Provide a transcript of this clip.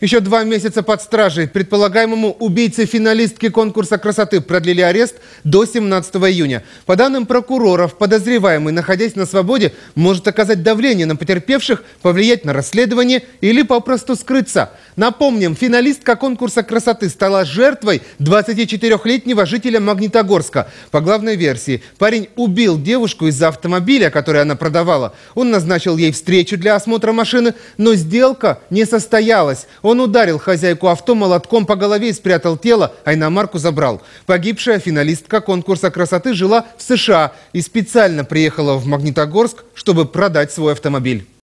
Еще два месяца под стражей предполагаемому убийце финалистки конкурса красоты продлили арест до 17 июня. По данным прокуроров, подозреваемый, находясь на свободе, может оказать давление на потерпевших, повлиять на расследование или попросту скрыться. Напомним, финалистка конкурса красоты стала жертвой 24-летнего жителя Магнитогорска. По главной версии, парень убил девушку из-за автомобиля, который она продавала. Он назначил ей встречу для осмотра машины, но сделка не состоялась. Он ударил хозяйку авто молотком по голове и спрятал тело, а иномарку забрал. Погибшая финалистка конкурса красоты жила в США и специально приехала в Магнитогорск, чтобы продать свой автомобиль.